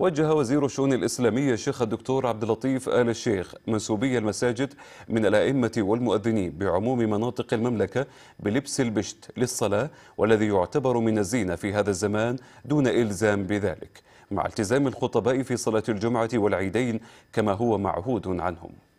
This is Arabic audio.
وجه وزير الشؤون الإسلامية الشيخ الدكتور عبد اللطيف آل الشيخ منسوبي المساجد من الأئمة والمؤذنين بعموم مناطق المملكة بلبس البشت للصلاة والذي يعتبر من الزينة في هذا الزمان دون إلزام بذلك مع التزام الخطباء في صلاة الجمعة والعيدين كما هو معهود عنهم